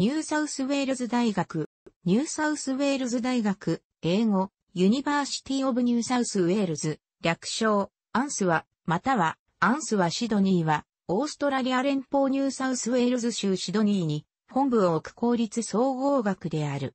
ニューサウスウェールズ大学、ニューサウスウェールズ大学、英語、ユニバーシティオブニューサウスウェールズ、略称、アンスは、または、アンスはシドニーは、オーストラリア連邦ニューサウスウェールズ州シドニーに、本部を置く公立総合学である。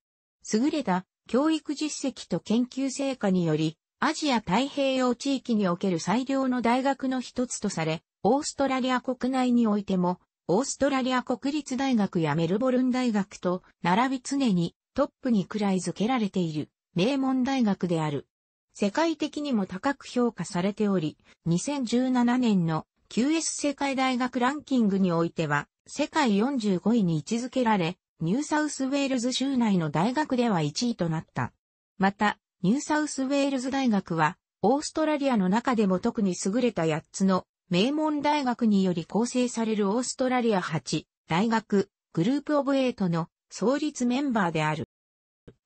優れた教育実績と研究成果により、アジア太平洋地域における最良の大学の一つとされ、オーストラリア国内においてもオーストラリア国立大学やメルボルン大学と並び常にトップに位い付けられている名門大学である。世界的にも高く評価されており、2017年の QS 世界大学ランキングにおいては世界45位に位置づけられ、ニューサウスウェールズ州内の大学では1位となった。また、ニューサウスウェールズ大学は、オーストラリアの中でも特に優れた8つの名門大学により構成されるオーストラリア8大学グループオブエイトの創立メンバーである。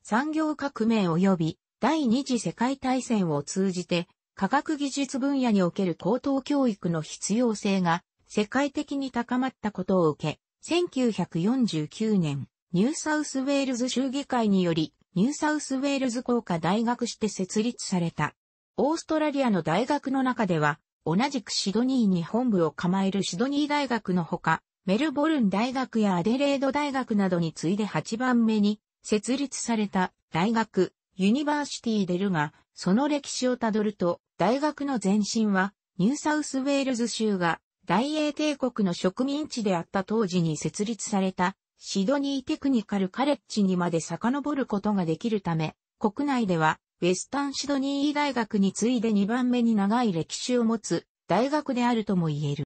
産業革命及び第二次世界大戦を通じて科学技術分野における高等教育の必要性が世界的に高まったことを受け、1949年、ニューサウスウェールズ州議会により、ニューサウスウェールズ工科大学して設立された。オーストラリアの大学の中では、同じくシドニーに本部を構えるシドニー大学のほか、メルボルン大学やアデレード大学などに次いで8番目に設立された大学、ユニバーシティでるが、その歴史をたどると、大学の前身は、ニューサウスウェールズ州が大英帝国の植民地であった当時に設立されたシドニーテクニカルカレッジにまで遡ることができるため、国内ではウェスタンシドニー大学に次いで2番目に長い歴史を持つ大学であるとも言える。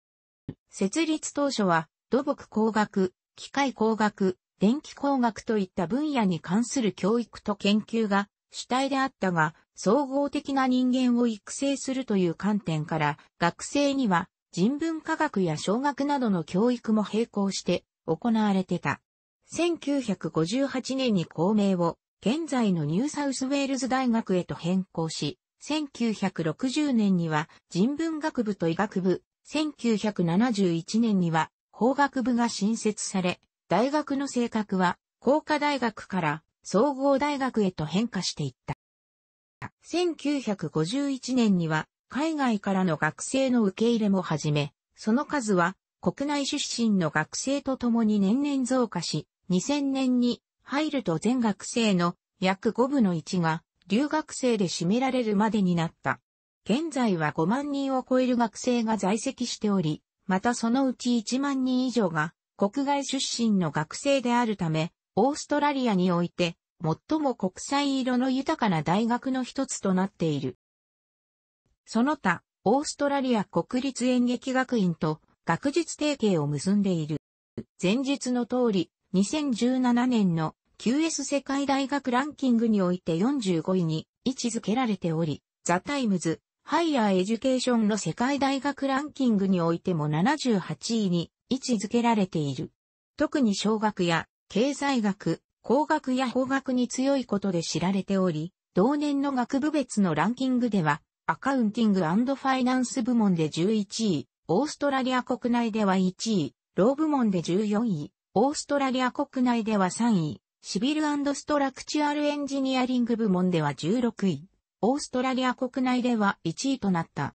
設立当初は土木工学、機械工学、電気工学といった分野に関する教育と研究が主体であったが、総合的な人間を育成するという観点から、学生には人文科学や小学などの教育も並行して行われてた。1958年に公明を現在のニューサウスウェールズ大学へと変更し、1960年には人文学部と医学部、1971年には法学部が新設され、大学の性格は工科大学から総合大学へと変化していった。1951年には海外からの学生の受け入れも始め、その数は国内出身の学生とともに年々増加し、2000年に入ると全学生の約5分の1が留学生で占められるまでになった。現在は5万人を超える学生が在籍しており、またそのうち1万人以上が国外出身の学生であるため、オーストラリアにおいて最も国際色の豊かな大学の一つとなっている。その他、オーストラリア国立演劇学院と学術提携を結んでいる。前述の通り、2017年の QS 世界大学ランキングにおいて45位に位置づけられており、ザ・タイムズ、ハイヤーエデュケーションの世界大学ランキングにおいても78位に位置づけられている。特に小学や経済学、工学や法学に強いことで知られており、同年の学部別のランキングでは、アカウンティングファイナンス部門で11位、オーストラリア国内では1位、ロー部門で14位、オーストラリア国内では3位、シビルストラクチュアルエンジニアリング部門では16位、オーストラリア国内では1位となった。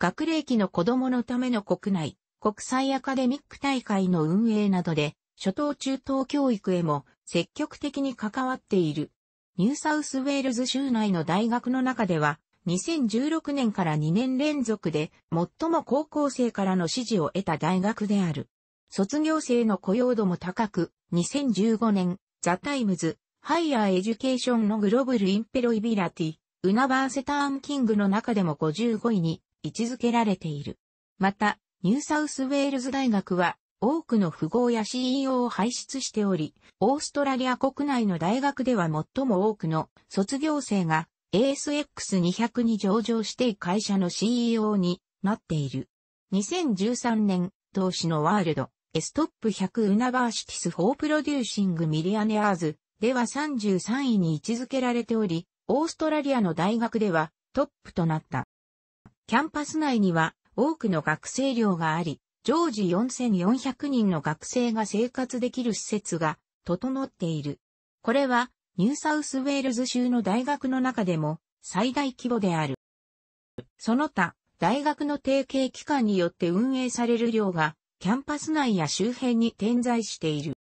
学齢期の子供のための国内、国際アカデミック大会の運営などで、初等中等教育へも積極的に関わっている。ニューサウスウェールズ州内の大学の中では、2016年から2年連続で最も高校生からの支持を得た大学である。卒業生の雇用度も高く、2015年ザ・タイムズ、ハイヤー・エデュケーションのグローブル・インペロイビラティ、ウナバーセターン・キングの中でも55位に位置づけられている。また、ニューサウスウェールズ大学は、多くの富豪や CEO を輩出しており、オーストラリア国内の大学では最も多くの卒業生が ASX200 に上場して会社の CEO になっている。2013年、同資のワールドストップ100ユナバーシティス・フォー・プロデューシング・ミリアネアーズでは33位に位置づけられており、オーストラリアの大学ではトップとなった。キャンパス内には多くの学生寮があり、常時4400人の学生が生活できる施設が整っている。これはニューサウスウェールズ州の大学の中でも最大規模である。その他、大学の提携機関によって運営される寮がキャンパス内や周辺に点在している。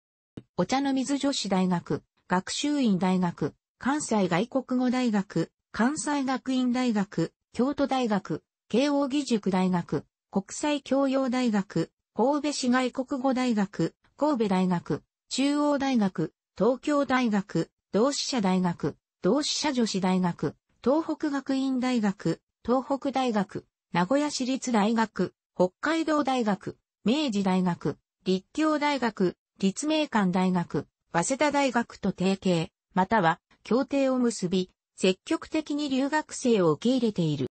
お茶の水女子大学、学習院大学、関西外国語大学、関西学院大学、京都大学、慶応義塾大学、国際教養大学、神戸市外国語大学、神戸大学、中央大学、東京大学、同志社大学、同志社女子大学、東北学院大学、東北大学、名古屋市立大学、北海道大学、明治大学、立教大学、立命館大学、早稲田大学と提携、または協定を結び、積極的に留学生を受け入れている。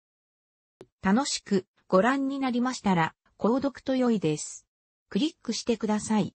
楽しくご覧になりましたら、購読と良いです。クリックしてください。